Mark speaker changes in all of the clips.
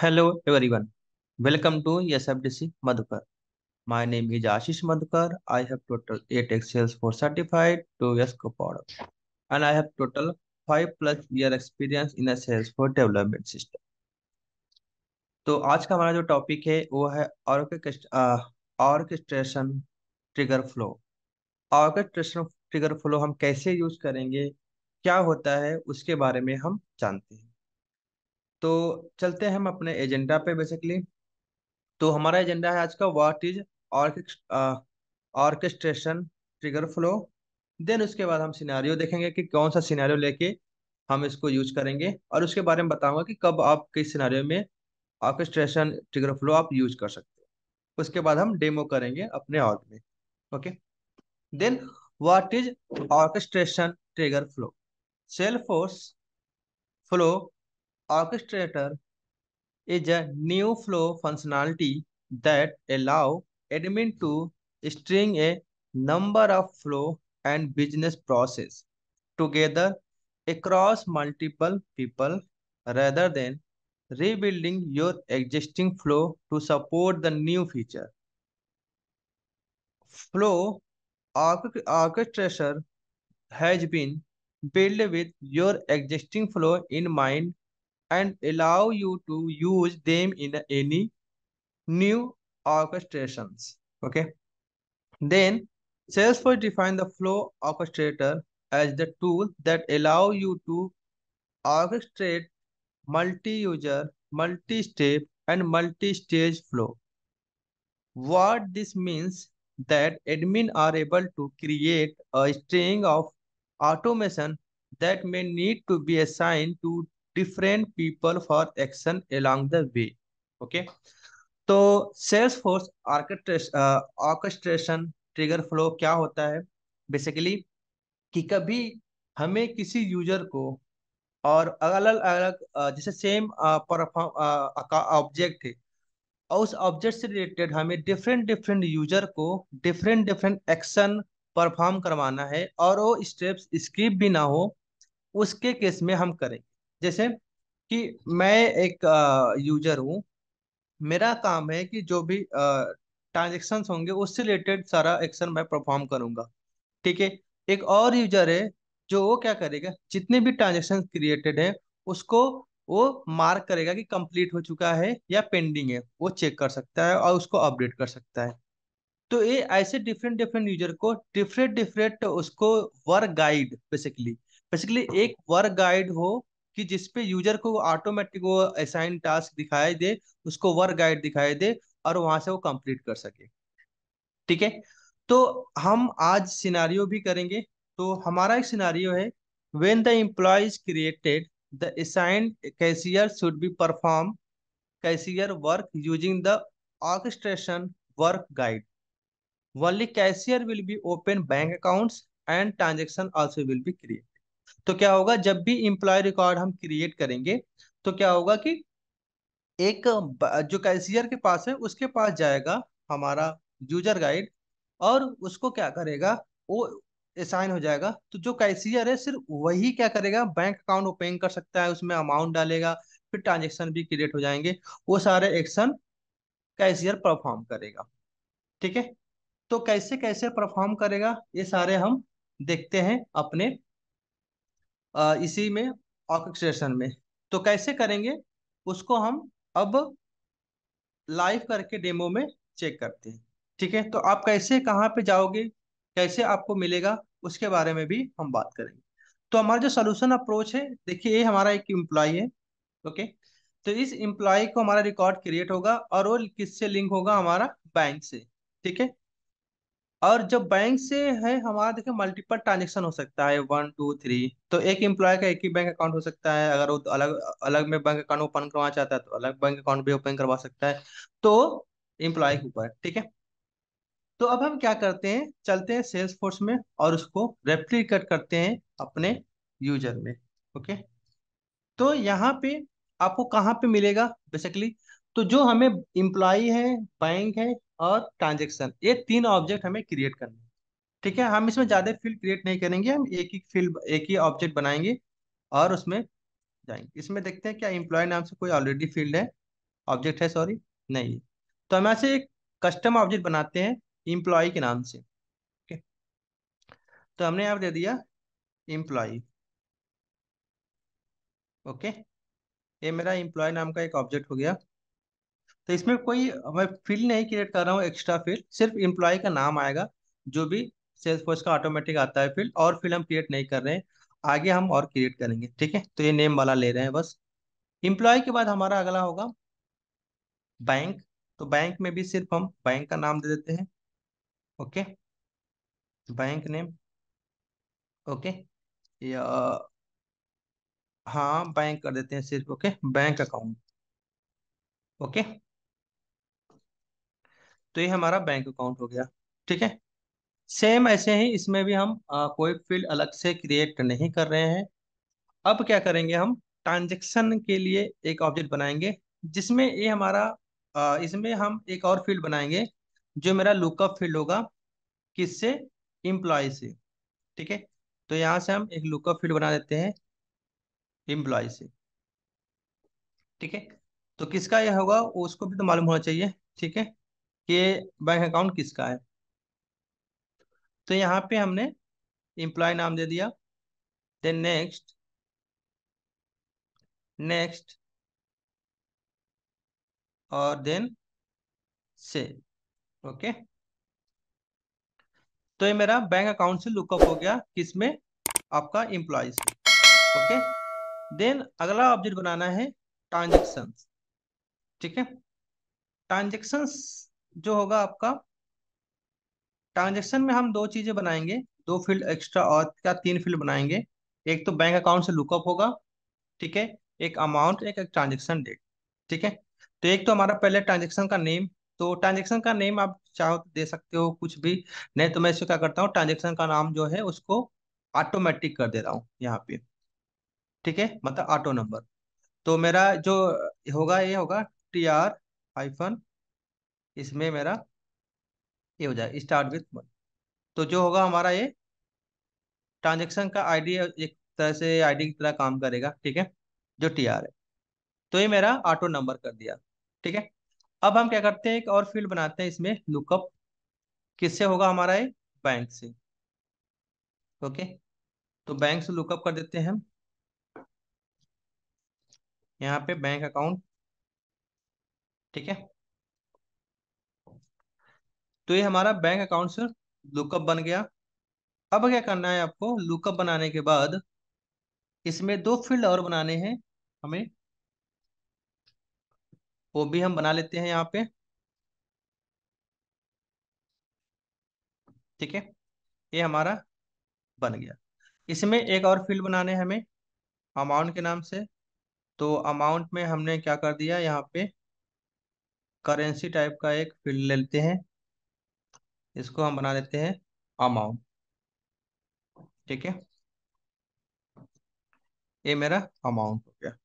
Speaker 1: Hello everyone welcome to S F D C Madhukar my name is Ashish Madhukar I have total eight excels for certified two yes को and I have total five plus year experience in sales for development system तो आज का हमारा जो topic है वो है orchestration trigger flow orchestration trigger flow हम कैसे यूज करेंगे क्या होता है उसके बारे में हम जानते हैं तो चलते हैं हम अपने एजेंडा पे बेसिकली तो हमारा एजेंडा है आज का what is orchestration trigger flow then उसके बाद हम सिनारियो देखेंगे कि कौन सा सिनेरियो लेके हम इसको यूज करेंगे और उसके बारे में बताऊंगा कि कब आप किस सिनेरियो में ऑर्केस्ट्रेशन ट्रिगर फ्लो आप यूज कर सकते हो उसके बाद हम डेमो करेंगे अपने ऑर्ग में okay then what is orchestration trigger flow Salesforce force flow orchestrator is a new flow functionality that allow admin to string a number of flow and business process together across multiple people rather than rebuilding your existing flow to support the new feature. Flow orchestrator has been built with your existing flow in mind and allow you to use them in any new orchestrations. Okay. Then Salesforce define the flow orchestrator as the tool that allow you to orchestrate multi-user, multi-step and multi-stage flow. What this means that admin are able to create a string of automation that may need to be assigned to different people for action along the way. Okay. तो Salesforce orchestration trigger flow क्या होता है basically कि कभी हमें किसी user को और अलग अलग uh, जैसे सेम परफॉर्म ऑब्जेक्ट है और उस ऑब्जेक्ट से रिलेटेड हमें डिफरेंट डिफरेंट यूजर को डिफरेंट डिफरेंट एक्शन परफॉर्म करवाना है और वो स्टेप्स स्किप भी ना हो उसके केस में हम करेंगे जैसे कि मैं एक यूजर हूँ मेरा काम है कि जो भी ट्रांजेक्शन होंगे उससे रिलेटेड सारा एक्शन मैं परफॉर्म करूंगा ठीक है एक और यूजर है जो वो क्या करेगा जितने भी ट्रांजेक्शन क्रिएटेड है उसको वो मार्क करेगा कि कंप्लीट हो चुका है या पेंडिंग है वो चेक कर सकता है और उसको अपडेट कर सकता है तो ये ऐसे डिफरेंट डिफरेंट यूजर को डिफरेंट डिफरेंट उसको वर्क गाइड बेसिकली बेसिकली एक वर्क गाइड हो कि जिसपे यूजर को ऑटोमेटिक वो असाइन टास्क दिखाई दे उसको वर्क गाइड दिखाई दे और वहां से वो कंप्लीट कर सके ठीक है तो हम आज सिनारियो भी करेंगे तो हमारा एक सिनारियो है when the employees created the assign cashier should be perform cashier work using the orchestration work guide only cashier will be open bank accounts and transaction also will be create तो क्या होगा जब भी employee record हम create करेंगे तो क्या होगा कि एक जो कैशियर के पास है उसके पास जाएगा हमारा यूजर गाइड और उसको क्या करेगा वो असाइन हो जाएगा तो जो कैशियर है सिर्फ वही क्या करेगा बैंक अकाउंट ओपन कर सकता है उसमें अमाउंट डालेगा फिर ट्रांजेक्शन भी क्रिएट हो जाएंगे वो सारे एक्शन कैशियर परफॉर्म करेगा ठीक है तो कैसे कैसे परफॉर्म करेगा ये सारे हम देखते हैं अपने इसी में ऑक्सीडेशन में तो कैसे करेंगे उसको हम अब लाइव करके डेमो में चेक करते हैं ठीक है तो आप कैसे कहाँ पे जाओगे कैसे आपको मिलेगा उसके बारे में भी हम बात करेंगे तो हमारा जो सोल्यूशन अप्रोच है देखिए ये हमारा एक इम्प्लॉय है ओके तो इस एम्प्लॉय को हमारा रिकॉर्ड क्रिएट होगा और वो किससे लिंक होगा हमारा बैंक से ठीक है और जब बैंक से है हमारा देखिए मल्टीपल ट्रांजेक्शन हो सकता है वन टू थ्री तो एक एम्प्लॉय का एक ही बैंक अकाउंट हो सकता है अगर वो अलग अलग में बैंक अकाउंट ओपन करवाना चाहता है तो अलग बैंक अकाउंट भी ओपन करवा सकता है तो एम्प्लॉय के ऊपर ठीक है तो अब हम क्या करते हैं चलते हैं सेल्स फोर्स में और उसको रेप्लीकेट करते हैं अपने यूजर में ओके तो यहाँ पे आपको कहाँ पे मिलेगा बेसिकली तो जो हमें इम्प्लॉय है बैंक है और ट्रांजेक्शन ये तीन ऑब्जेक्ट हमें क्रिएट करना है ठीक है हम इसमें ज़्यादा फील्ड क्रिएट नहीं करेंगे हम एक ही फील्ड एक ही ऑब्जेक्ट बनाएंगे और उसमें जाएंगे इसमें देखते हैं क्या इम्प्लॉय नाम से कोई ऑलरेडी फील्ड है ऑब्जेक्ट है सॉरी नहीं तो हम ऐसे एक कस्टम ऑब्जेक्ट बनाते हैं एम्प्लॉय के नाम से है तो हमने यहाँ दे दिया एम्प्लॉय ओके ये मेरा इम्प्लॉय नाम का एक ऑब्जेक्ट हो गया तो इसमें कोई मैं फील्ड नहीं क्रिएट कर रहा हूँ एक्स्ट्रा फील्ड सिर्फ इम्प्लॉय का नाम आएगा जो भी सेल्स फोर्स का ऑटोमेटिक आता है फील्ड और फील्ड हम क्रिएट नहीं कर रहे हैं आगे हम और क्रिएट करेंगे ठीक है तो ये नेम वाला ले रहे हैं बस इम्प्लॉय के बाद हमारा अगला होगा बैंक तो बैंक में भी सिर्फ हम बैंक का नाम दे देते हैं ओके बैंक नेम ओके या हाँ बैंक कर देते हैं सिर्फ ओके बैंक अकाउंट ओके तो ये हमारा बैंक अकाउंट हो गया ठीक है सेम ऐसे ही इसमें भी हम आ, कोई फील्ड अलग से क्रिएट नहीं कर रहे हैं अब क्या करेंगे हम ट्रांजेक्शन के लिए एक ऑब्जेक्ट बनाएंगे जिसमें ये हमारा आ, इसमें हम एक और फील्ड बनाएंगे जो मेरा लुकअप फील्ड होगा किससे इम्प्लॉय से ठीक है तो यहाँ से हम एक लुकअप फील्ड बना देते हैं इम्प्लॉय से ठीक है तो किसका यह होगा उसको भी तो मालूम होना चाहिए ठीक है कि बैंक अकाउंट किसका है तो यहाँ पे हमने एम्प्लॉय नाम दे दिया देन नेक्स्ट नेक्स्ट और देन से ओके तो ये मेरा बैंक अकाउंट से लुकअप हो गया किसमें आपका एम्प्लॉय से ओके देन अगला ऑब्जेक्ट बनाना है ट्रांजेक्शन ठीक है ट्रांजेक्शंस जो होगा आपका ट्रांजेक्शन में हम दो चीजें बनाएंगे दो फील्ड एक्स्ट्रा और क्या तीन फील्ड बनाएंगे एक तो बैंक अकाउंट से लुकअप होगा ठीक है एक अमाउंट एक, एक ट्रांजेक्शन डेट ठीक है तो एक तो हमारा पहले ट्रांजेक्शन का नेम तो ट्रांजेक्शन का नेम आप चाहो तो दे सकते हो कुछ भी नहीं तो मैं इसको क्या करता हूँ ट्रांजेक्शन का नाम जो है उसको ऑटोमेटिक कर दे रहा हूँ यहाँ पे ठीक है मतलब ऑटो नंबर तो मेरा जो होगा ये होगा टी आर हाइफन इसमें मेरा ये हो जाए स्टार्ट विथ तो जो होगा हमारा ये ट्रांजेक्शन का आईडी एक तरह से आईडी की तरह काम करेगा ठीक है जो टी आर है तो ये मेरा ऑटो नंबर कर दिया ठीक है अब हम क्या करते हैं एक और फील्ड बनाते हैं इसमें लुकअप किससे होगा हमारा ये बैंक से ओके तो बैंक से लुकअप कर देते हैं हम यहाँ पे बैंक अकाउंट ठीक है तो ये हमारा बैंक अकाउंट से लुकअप बन गया अब क्या करना है आपको लुकअप बनाने के बाद इसमें दो फील्ड और बनाने हैं हमें वो भी हम बना लेते हैं यहाँ पे ठीक है ये हमारा बन गया इसमें एक और फील्ड बनाने हमें अमाउंट के नाम से तो अमाउंट में हमने क्या कर दिया यहाँ पे करेंसी टाइप का एक फील्ड ले लेते हैं इसको हम बना देते हैं अमाउंट ठीक है ये मेरा अमाउंट हो गया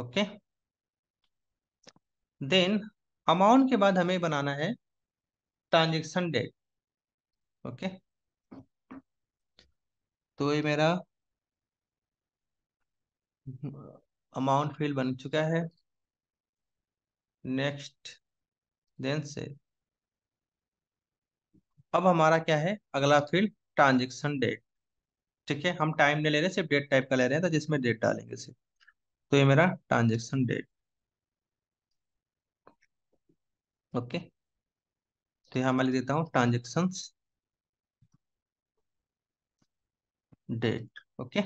Speaker 1: ओके देन अमाउंट के बाद हमें बनाना है ट्रांजेक्शन डेट ओके तो ये मेरा अमाउंट फील बन चुका है नेक्स्ट देन से अब हमारा क्या है अगला फील्ड ट्रांजेक्शन डेट ठीक है हम टाइम नहीं ले रहे सिर्फ डेट टाइप का ले रहे हैं तो जिसमें डेट डालेंगे सिर्फ तो ये मेरा ट्रांजेक्शन डेट ओके तो यहां मैं लिख देता हूं ट्रांजेक्शन डेट ओके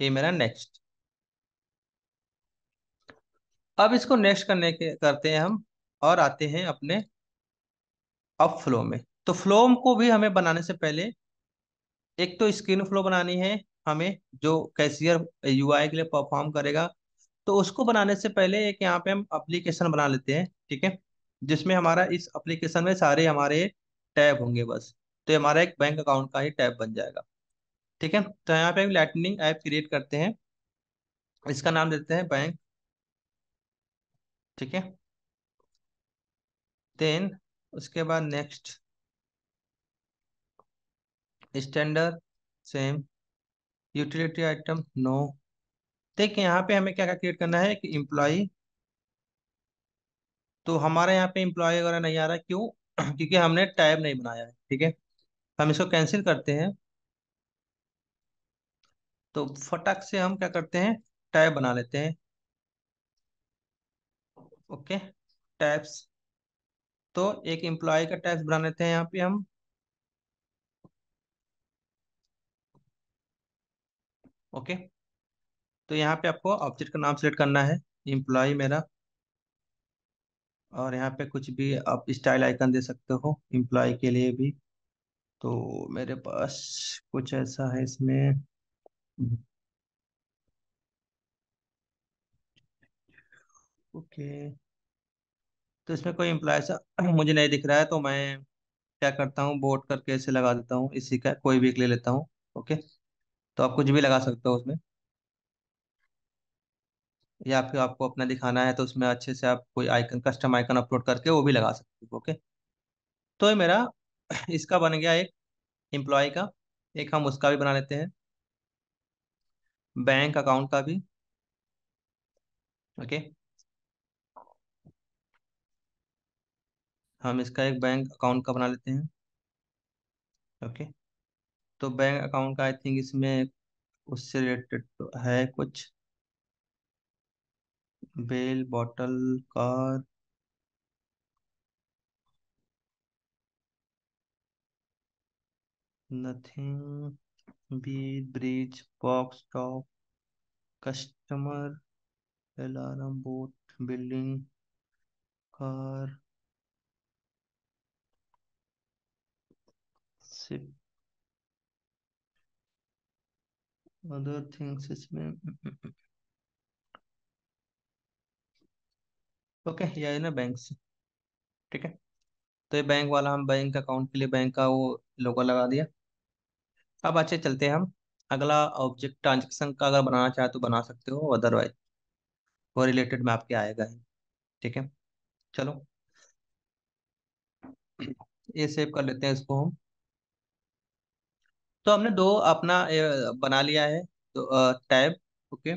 Speaker 1: ये मेरा नेक्स्ट अब इसको नेक्स्ट करने के करते हैं हम और आते हैं अपने अप फ्लो में तो फ्लो को भी हमें बनाने से पहले एक तो स्क्रीन फ्लो बनानी है हमें जो कैशियर यूआई के लिए परफॉर्म करेगा तो उसको बनाने से पहले एक यहाँ पे हम अप्लीकेशन बना लेते हैं ठीक है जिसमें हमारा इस एप्लीकेशन में सारे हमारे टैब होंगे बस तो ये हमारा एक बैंक अकाउंट का ही टैब बन जाएगा ठीक है तो यहाँ पे एक लाइटनिंग ऐप क्रिएट करते हैं इसका नाम देते हैं बैंक ठीक है देन उसके बाद next standard same utility item no देखिए यहाँ पे हमें क्या क्या क्रिएट करना है कि इम्प्लॉ तो हमारे यहाँ पे इम्प्लॉय वगैरह नहीं आ रहा क्यों क्योंकि हमने टैब नहीं बनाया है ठीक है हम इसको कैंसिल करते हैं तो फटक से हम क्या करते हैं टैब बना लेते हैं ओके टैब्स तो एक एम्प्लॉय का टैक्स बना लेते हैं यहाँ पे हम ओके तो यहाँ पे आपको ऑब्जेक्ट का नाम सेलेक्ट करना है एम्प्लॉय मेरा और यहाँ पे कुछ भी आप स्टाइल आइकन दे सकते हो एम्प्लॉय के लिए भी तो मेरे पास कुछ ऐसा है इसमें ओके okay. तो इसमें कोई इम्प्लाइज मुझे नहीं दिख रहा है तो मैं क्या करता हूँ बोट करके इसे लगा देता हूँ इसी का कोई भी एक ले लेता हूँ ओके तो आप कुछ भी लगा सकते हो उसमें या फिर आपको अपना दिखाना है तो उसमें अच्छे से आप कोई आइकन कस्टम आइकन अपलोड करके वो भी लगा सकते हो ओके तो ये मेरा इसका बन गया एक एम्प्लॉय का एक हम उसका भी बना लेते हैं बैंक अकाउंट का भी ओके okay. हम इसका एक बैंक अकाउंट का बना लेते हैं ओके तो बैंक अकाउंट का आई थिंक इसमें उससे रिलेटेड तो है कुछ bell bottle car nothing beat bridge box top customer alarm boat building car ship other things इसमें ओके mm, mm, mm, ये है ना बैंक से ठीक है तो ये बैंक वाला हम बैंक अकाउंट के लिए बैंक का वो लोगो लगा दिया अब अच्छे चलते हैं हम अगला ऑब्जेक्ट ट्रांजेक्शन का अगर बनाना चाहे तो बना सकते हो अदरवाइज वो रिलेटेड में आपके आएगा ही ठीक है चलो ये सेव कर लेते हैं इसको हम तो हमने दो अपना बना लिया है तो टैब ओके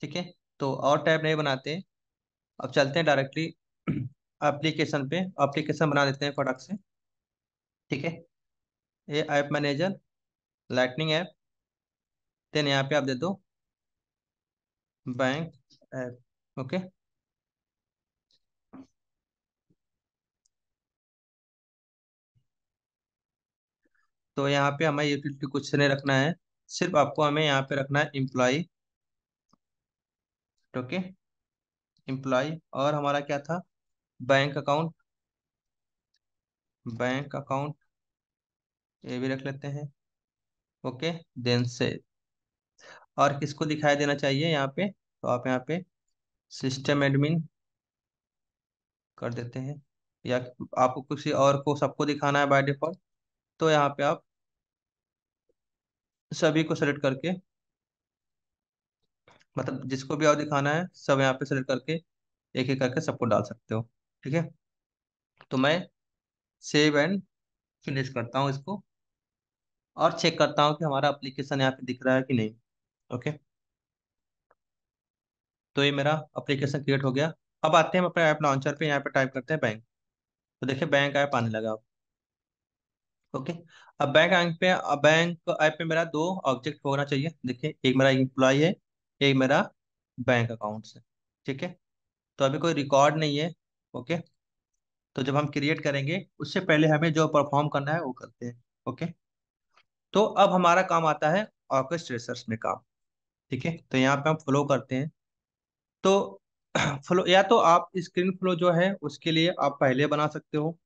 Speaker 1: ठीक है तो और टैब नहीं बनाते अब चलते हैं डायरेक्टली एप्लीकेशन पे एप्लीकेशन बना देते हैं प्रोडक्ट से ठीक है ये app manager lightning app then यहाँ पे आप दे दो बैंक ऐप ओके तो यहाँ पे हमें यूटिलिटी कुछ नहीं रखना है सिर्फ आपको हमें यहाँ पे रखना है इम्प्लॉय ओके इम्प्लॉय और हमारा क्या था बैंक अकाउंट बैंक अकाउंट ये भी रख लेते हैं ओके देन से और किसको दिखाई देना चाहिए यहाँ पे तो आप यहाँ पे सिस्टम एडमिन कर देते हैं या आपको किसी और को सबको दिखाना है बाय डिफॉल्ट तो यहाँ पे आप सभी को सेलेक्ट करके मतलब जिसको भी और दिखाना है सब यहाँ पे सेलेक्ट करके एक एक करके सबको डाल सकते हो ठीक है तो मैं सेव एंड फिनिश करता हूँ इसको और चेक करता हूँ कि हमारा अप्लीकेशन यहाँ पे दिख रहा है कि नहीं ओके तो ये मेरा अप्लीकेशन क्रिएट हो गया अब आते हैं हम अपने ऐप लॉन्चर पे यहाँ पे टाइप करते हैं बैंक तो देखिए बैंक ऐप आने लगा अब ओके अब बैंक ऐप पे बैंक ऐप में मेरा दो ऑब्जेक्ट होना चाहिए देखिए एक मेरा एम्प्लॉय है एक मेरा बैंक अकाउंट है ठीक है तो अभी कोई रिकॉर्ड नहीं है ओके तो जब हम क्रिएट करेंगे उससे पहले हमें जो परफॉर्म करना है वो करते हैं ओके तो अब हमारा काम आता है ऑर्केस्ट्रेसर्स में काम ठीक है तो यहाँ पे हम फ्लो करते हैं तो फ्लो या तो आप स्क्रीन फ्लो जो है उसके लिए आप पहले बना सकते हो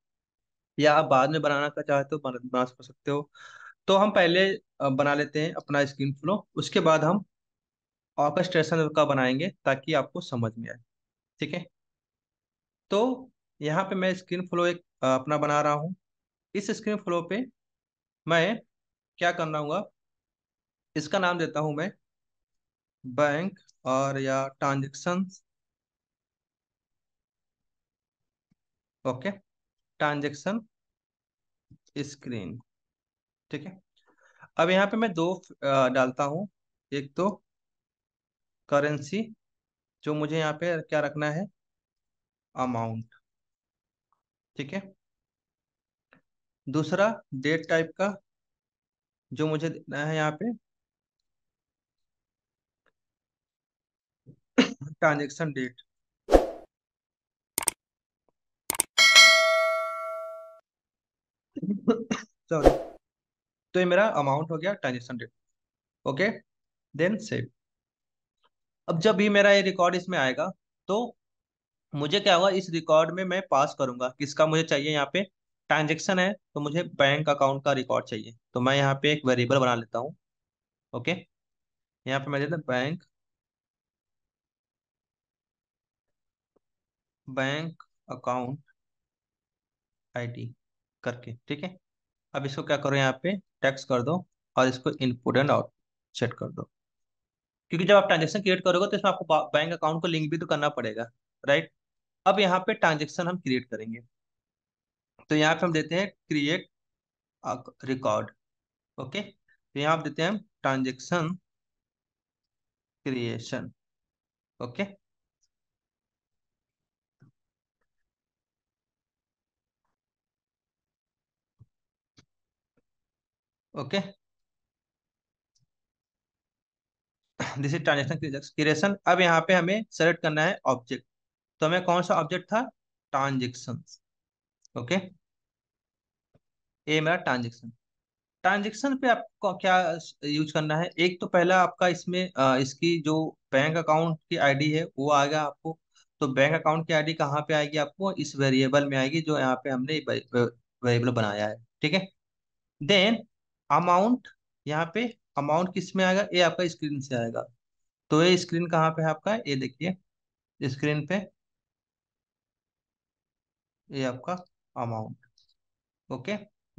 Speaker 1: या आप बाद में बनाना का चाहते हो बना सकते हो तो हम पहले बना लेते हैं अपना स्क्रीन फ्लो उसके बाद हम ऑर्केस्ट्रेशन का बनाएंगे ताकि आपको समझ में आए ठीक है तो यहाँ पे मैं स्क्रीन फ्लो एक अपना बना रहा हूँ इस स्क्रीन फ्लो पे मैं क्या कर रहा हूँ इसका नाम देता हूँ मैं बैंक और या transaction okay okay. Transaction screen ठीक है अब यहाँ पे मैं दो डालता हूँ एक तो करेंसी जो मुझे यहाँ पे क्या रखना है अमाउंट ठीक है दूसरा डेट टाइप का जो मुझे देना है यहाँ पे ट्रांजेक्शन डेट सॉरी तो ये मेरा अमाउंट हो गया transaction rate okay then save अब जब भी मेरा ये रिकॉर्ड इसमें आएगा तो मुझे क्या होगा इस रिकॉर्ड में मैं पास करूंगा किसका मुझे चाहिए यहाँ पे ट्रांजेक्शन है तो मुझे बैंक अकाउंट का रिकॉर्ड चाहिए तो मैं यहाँ पे एक वेरिएबल बना लेता हूँ ओके यहाँ पे मैं देता बैंक बैंक अकाउंट आईडी करके ठीक है अब इसको क्या करो यहाँ पे टैक्स कर दो और इसको इनपुट एंड आउट सेट कर दो क्योंकि जब आप ट्रांजेक्शन क्रिएट करोगे तो इसमें आपको बैंक अकाउंट को लिंक भी तो करना पड़ेगा राइट अब यहाँ पे ट्रांजेक्शन हम क्रिएट करेंगे तो यहाँ पे हम देते हैं क्रिएट रिकॉर्ड ओके तो यहाँ पे देते हैं transaction creation okay okay this is transaction creation अब यहाँ पे हमें सेलेक्ट करना है ऑब्जेक्ट तो हमें कौन सा ऑब्जेक्ट था ट्रांजेक्शन ओके ये मेरा ट्रांजेक्शन ट्रांजेक्शन पे आपको क्या यूज करना है एक तो पहला आपका इसमें आ, इसकी जो बैंक अकाउंट की आईडी है वो आ गया आपको तो बैंक अकाउंट की आईडी कहाँ पे आएगी आपको इस वेरिएबल में आएगी जो यहाँ पे हमने वेरिएबल बनाया है ठीक है देन अमाउंट यहाँ पे अमाउंट किस में आएगा ये आपका स्क्रीन से आएगा तो ये स्क्रीन कहाँ पे है आपका ये देखिए स्क्रीन पे ये आपका अमाउंट ओके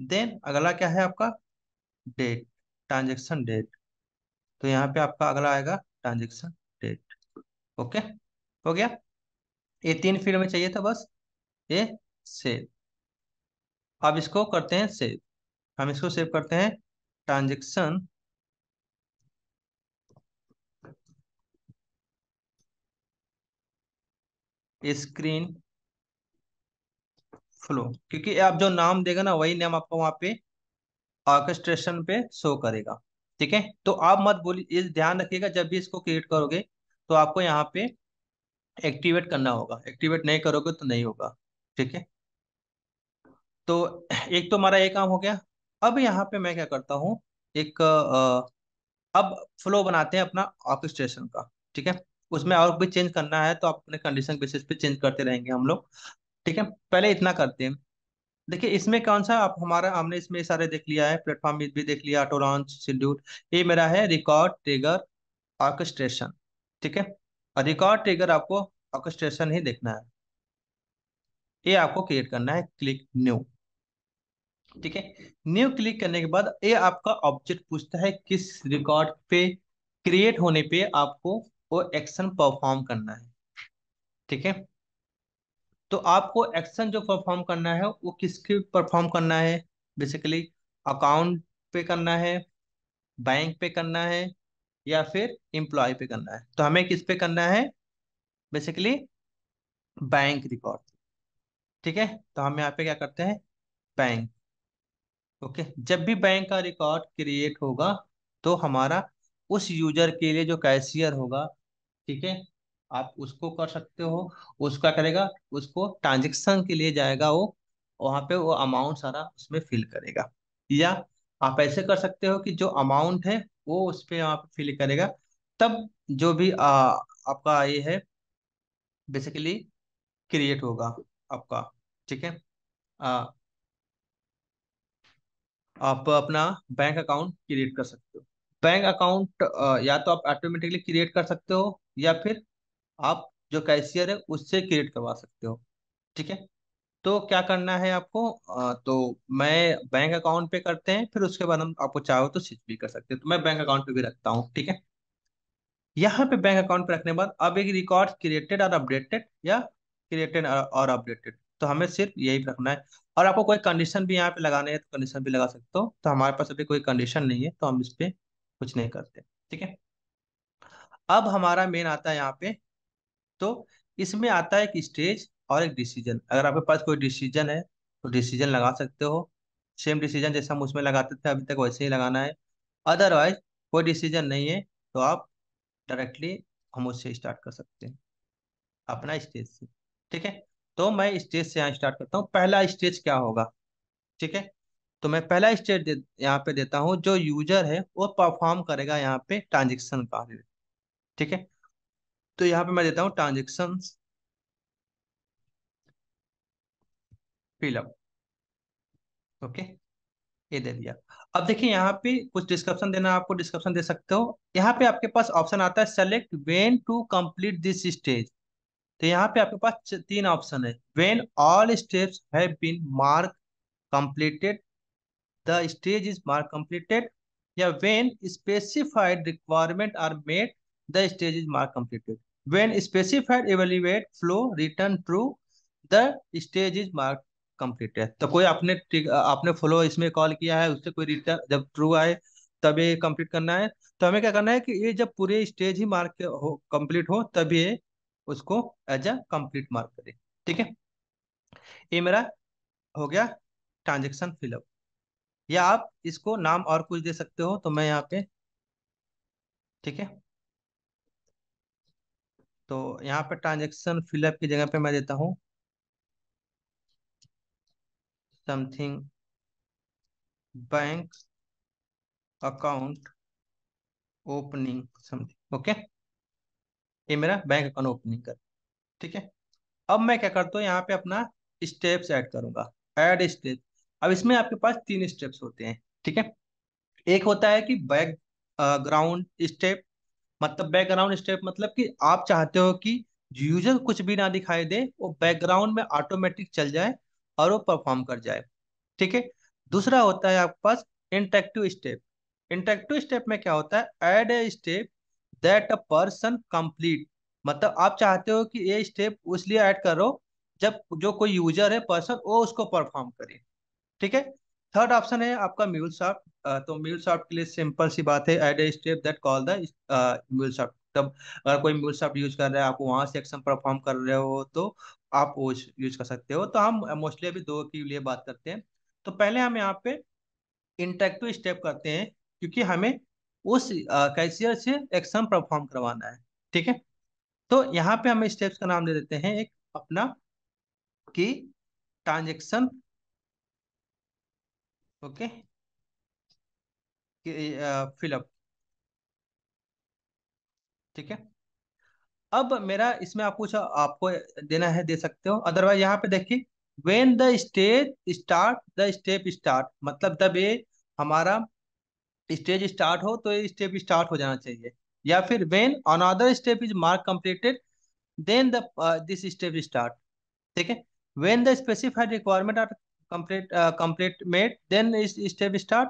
Speaker 1: देन अगला क्या है आपका डेट ट्रांजेक्शन डेट तो यहाँ पे आपका अगला आएगा ट्रांजेक्शन डेट ओके हो गया ये तीन फील्ड में चाहिए था बस ये सेव अब इसको करते हैं सेव हम इसको सेव करते हैं ट्रांजेक्शन स्क्रीन फ्लो क्योंकि आप जो नाम देगा ना वही नाम आपको वहां पे ऑर्केस्ट्रेशन पे शो करेगा ठीक है तो आप मत बोलिए ध्यान रखिएगा जब भी इसको क्रिएट करोगे तो आपको यहाँ पे एक्टिवेट करना होगा एक्टिवेट नहीं करोगे तो नहीं होगा ठीक है तो एक तो हमारा ये काम हो गया अब यहाँ पे मैं क्या करता हूँ एक आ, अब फ्लो बनाते हैं अपना ऑर्केस्ट्रेशन का ठीक है उसमें और भी चेंज करना है तो अपने कंडीशन बेसिस पे चेंज करते रहेंगे हम लोग ठीक है पहले इतना करते हैं देखिए इसमें कौन सा आप हमारा हमने इसमें सारे देख लिया है प्लेटफॉर्म भी देख लिया ऑटो लॉन्च शेड्यूल ये मेरा है रिकॉर्ड ट्रिगर ऑर्केस्ट्रेशन ठीक है रिकॉर्ड ट्रिगर आपको ऑर्केस्ट्रेशन ही देखना है ये आपको क्रिएट करना है क्लिक न्यू ठीक है न्यू क्लिक करने के बाद ये आपका ऑब्जेक्ट पूछता है किस रिकॉर्ड पे क्रिएट होने पे आपको वो एक्शन परफॉर्म करना है ठीक है तो आपको एक्शन जो परफॉर्म करना है वो किसके परफॉर्म करना है बेसिकली अकाउंट पे करना है बैंक पे करना है या फिर एम्प्लॉय पे करना है तो हमें किस पे करना है बेसिकली बैंक रिकॉर्ड ठीक है तो हम यहाँ पे क्या करते हैं बैंक ओके जब भी बैंक का रिकॉर्ड क्रिएट होगा तो हमारा उस यूजर के लिए जो कैशियर होगा ठीक है आप उसको कर सकते हो उसका करेगा उसको ट्रांजेक्शन के लिए जाएगा वो वहाँ पे वो अमाउंट सारा उसमें फिल करेगा या आप ऐसे कर सकते हो कि जो अमाउंट है वो उस पर आप फिल करेगा तब जो भी आ, आपका ये है बेसिकली क्रिएट होगा आपका ठीक है आप अपना बैंक अकाउंट क्रिएट कर सकते हो बैंक अकाउंट या तो आप ऑटोमेटिकली क्रिएट कर सकते हो या फिर आप जो कैशियर है उससे क्रिएट करवा सकते हो ठीक है तो क्या करना है आपको तो मैं बैंक अकाउंट पे करते हैं फिर उसके बाद हम आपको चाहो तो स्विच भी कर सकते हैं तो मैं बैंक अकाउंट पे भी रखता हूँ ठीक है यहाँ पे बैंक अकाउंट पे रखने के बाद अब एक रिकॉर्ड क्रिएटेड और अपडेटेड या क्रिएटेड और अपडेटेड तो हमें हाँ। सिर्फ यही रखना है और आपको कोई कंडीशन भी यहाँ पे लगाने है तो कंडीशन भी लगा सकते हो तो हमारे पास अभी कोई कंडीशन नहीं है तो हम इस पर कुछ नहीं करते ठीक है अब हमारा मेन आता है यहाँ पे तो इसमें आता है एक स्टेज और एक डिसीजन अगर आपके पास कोई डिसीजन है तो डिसीजन लगा सकते हो सेम डिसीजन जैसे हम उसमें लगाते थे अभी तक वैसे ही लगाना है अदरवाइज कोई डिसीजन नहीं है तो आप डायरेक्टली हम उससे स्टार्ट कर सकते हैं अपना स्टेज से ठीक है तो मैं स्टेज से यहाँ स्टार्ट करता हूँ पहला स्टेज क्या होगा ठीक है तो मैं पहला स्टेज यहाँ पे देता हूँ जो यूजर है वो परफॉर्म करेगा यहाँ पे ट्रांजेक्शन का ठीक है तो यहाँ पे मैं देता हूँ ट्रांजेक्शन फिलअप ओके ये दे दिया अब देखिए यहाँ पे कुछ डिस्क्रिप्शन देना आपको डिस्क्रिप्शन दे सकते हो यहाँ पे आपके पास ऑप्शन आता है select when to complete this stage तो यहाँ पे आपके पास तीन ऑप्शन है वेन ऑल स्टेप्स है स्टेज इज मार्क कंप्लीटेड या when specified requirement are made the stage is mark completed when specified evaluate flow return true the stage is mark completed तो कोई आपने आपने फ्लो इसमें कॉल किया है उससे कोई रिटर्न जब ट्रू आए तब ये कंप्लीट करना है तो हमें क्या करना है कि ये जब पूरे स्टेज ही मार्क हो कंप्लीट हो तभी उसको एज अ कंप्लीट मार्क करें ठीक है ये मेरा हो गया ट्रांजेक्शन फिलअप या आप इसको नाम और कुछ दे सकते हो तो मैं यहाँ पे ठीक है तो यहाँ पे ट्रांजेक्शन फिलअप की जगह पे मैं देता हूं something bank account opening something okay ये मेरा बैंक अकाउंट ओपनिंग कर ठीक है अब मैं क्या करता हूँ यहाँ पे अपना स्टेप्स ऐड करूंगा ऐड स्टेप अब इसमें आपके पास तीन स्टेप्स होते हैं ठीक है एक होता है कि बैक ग्राउंड स्टेप मतलब बैकग्राउंड स्टेप मतलब कि आप चाहते हो कि यूजर कुछ भी ना दिखाई दे वो बैकग्राउंड में ऑटोमेटिक चल जाए और वो परफॉर्म कर जाए ठीक है दूसरा होता है आपके पास इंटरेक्टिव स्टेप इंटरेक्टिव स्टेप में क्या होता है add a step that a person complete मतलब आप चाहते हो कि ये स्टेप इसलिए ऐड करो जब जो कोई यूजर है पर्सन वो उसको परफॉर्म करे ठीक है थर्ड ऑप्शन है आपका म्यूल सॉफ्ट तो म्यूल सॉफ्ट के लिए सिंपल सी बात है add a step that call the MuleSoft तब अगर कोई म्यूल सॉफ्ट यूज कर रहा है आप वहां से एक्शन परफॉर्म कर रहे हो तो आप वो यूज कर सकते हो तो हम मोस्टली अभी दो के लिए बात करते हैं तो पहले हम यहाँ पे इंटरेक्टिव स्टेप करते हैं क्योंकि हमें उस कैशियर से एक्शन परफॉर्म करवाना है ठीक है तो यहाँ पे हम स्टेप्स का नाम दे देते हैं एक अपना कि ट्रांजेक्शन ओके फिलअप ठीक है अब मेरा इसमें आप कुछ आपको देना है दे सकते हो अदरवाइज यहाँ पे देखिए when the stage start the step start मतलब द हमारा स्टेज स्टार्ट हो तो स्टेप स्टार्ट हो जाना चाहिए या फिर when another step is mark completed then the this step start ठीक है when the specified requirement are complete complete made then step start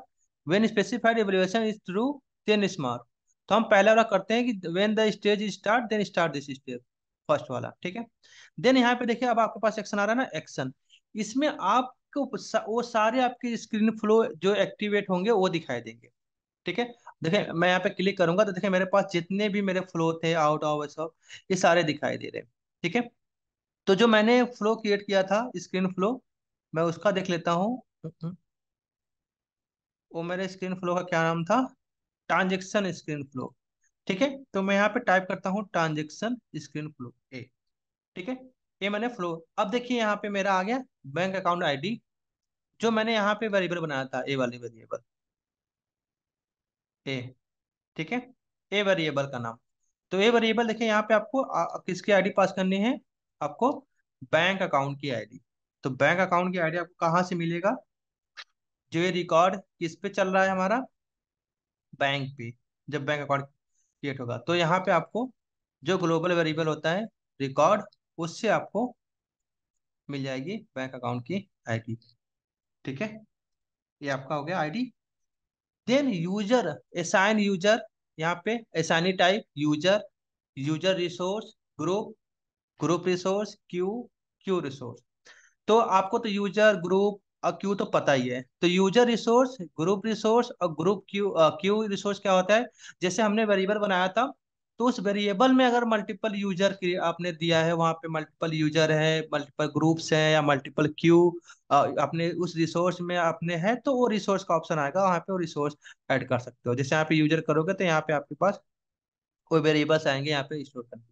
Speaker 1: when specified when is through then true तो हम पहले वाला करते हैं कि when the stage is start then start this step first वाला ठीक है देन यहाँ पे देखिए अब आपके पास एक्शन आ रहा है ना एक्शन इसमें आपको वो सारे आपके स्क्रीन फ्लो जो एक्टिवेट होंगे वो दिखाई देंगे ठीक है देखिए मैं यहाँ पे क्लिक करूंगा तो देखिए मेरे पास जितने भी मेरे फ्लो थे आउट ऑफ ऑफ ये सारे दिखाई दे रहे ठीक है तो जो मैंने फ्लो क्रिएट किया था स्क्रीन फ्लो मैं उसका देख लेता हूँ हम्म, हम्म। वो मेरे स्क्रीन फ्लो का क्या नाम था ट्रांजेक्शन स्क्रीन फ्लो ठीक है तो मैं यहाँ पे टाइप करता हूँ ट्रांजेक्शन स्क्रीन फ्लो ए ठीक है ये मैंने फ्लो अब देखिए यहाँ पे मेरा आ गया बैंक अकाउंट आईडी जो मैंने यहाँ पे वेरिएबल बनाया था ए वाली वेरिएबल ए ठीक है ए वेरिएबल का नाम तो ए वेरिएबल देखिए यहाँ पे आपको किसकी आईडी पास करनी है आपको बैंक अकाउंट की आईडी तो बैंक अकाउंट की आईडी आपको कहाँ से मिलेगा जो ये रिकॉर्ड किस पे चल रहा है हमारा बैंक पे जब बैंक अकाउंट क्रिएट होगा तो यहाँ पे आपको जो ग्लोबल वेरिएबल होता है रिकॉर्ड उससे आपको मिल जाएगी बैंक अकाउंट की आईडी ठीक है ये आपका हो गया ID then user assign user यहाँ पे assignee type user user resource group group resource queue queue resource तो आपको तो यूजर ग्रुप और क्यू तो पता ही है तो यूजर रिसोर्स ग्रुप रिसोर्स और ग्रुप क्यू क्यू रिसोर्स क्या होता है जैसे हमने वेरिएबल बनाया था तो उस वेरिएबल में अगर मल्टीपल यूजर आपने दिया है वहां पे मल्टीपल यूजर है मल्टीपल ग्रुप्स हैं या मल्टीपल क्यू आपने उस रिसोर्स में आपने है तो वो रिसोर्स का ऑप्शन आएगा वहाँ पे वो रिसोर्स ऐड कर सकते हो जैसे यहाँ पे यूजर करोगे तो यहाँ पे आपके पास कोई वेरिएबल्स आएंगे यहाँ पे स्टोर करने